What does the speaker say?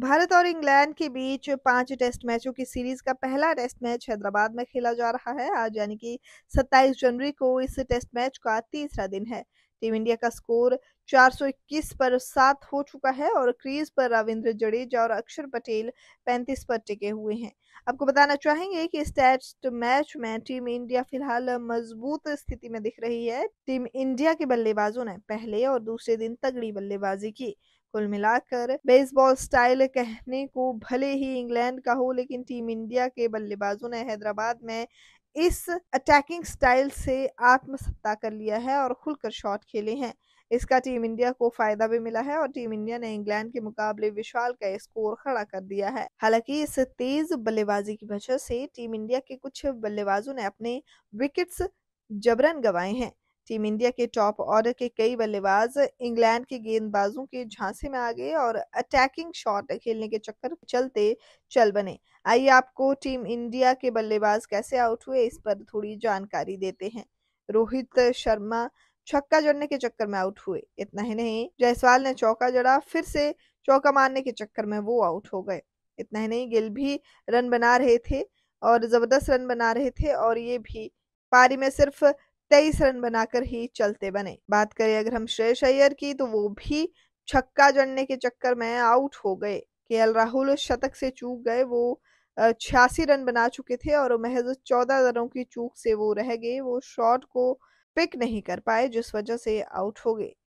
भारत और इंग्लैंड के बीच पांच टेस्ट मैचों की सीरीज का पहला टेस्ट मैच हैदराबाद में खेला जा रहा है आज यानी कि 27 जनवरी को इस टेस्ट मैच का तीसरा दिन है टीम इंडिया का स्कोर 421 पर सात हो चुका है और क्रीज पर रविंद्र जडेजा और अक्षर पटेल 35 पर टिके हुए हैं आपको बताना चाहेंगे कि इस टेस्ट मैच में टीम इंडिया फिलहाल मजबूत स्थिति में दिख रही है टीम इंडिया के बल्लेबाजों ने पहले और दूसरे दिन तगड़ी बल्लेबाजी की कुल मिलाकर बेसबॉल स्टाइल कहने को भले ही इंग्लैंड का हो लेकिन टीम इंडिया के बल्लेबाजों ने हैदराबाद में इस अटैकिंग स्टाइल से आत्मसत्ता कर लिया है और खुलकर शॉट खेले हैं इसका टीम इंडिया को फायदा भी मिला है और टीम इंडिया ने इंग्लैंड के मुकाबले विशाल का स्कोर खड़ा कर दिया है हालांकि इस तेज बल्लेबाजी की वजह से टीम इंडिया के कुछ बल्लेबाजों ने अपने विकेट्स जबरन गवाए हैं टीम इंडिया के टॉप ऑर्डर के कई बल्लेबाज इंग्लैंड के गेंदबाजों के झांसे में आ गए और अटैकिंग शॉट खेलने के चक्कर चलते चल बने आइए आपको टीम इंडिया के बल्लेबाज कैसे आउट हुए इस पर थोड़ी जानकारी देते हैं रोहित शर्मा छक्का जड़ने के चक्कर में आउट हुए इतना ही नहीं जायसवाल ने चौका जड़ा फिर से चौका मारने के चक्कर में वो आउट हो गए इतना ही नहीं गिल भी रन बना रहे थे और जबरदस्त रन बना रहे थे और ये भी पारी में सिर्फ तेईस रन बनाकर ही चलते बने बात करें अगर हम श्रेयस अय्यर की तो वो भी छक्का जड़ने के चक्कर में आउट हो गए के राहुल शतक से चूक गए वो छियासी रन बना चुके थे और महज चौदह रनों की चूक से वो रह गए वो शॉट को पिक नहीं कर पाए जिस वजह से आउट हो गए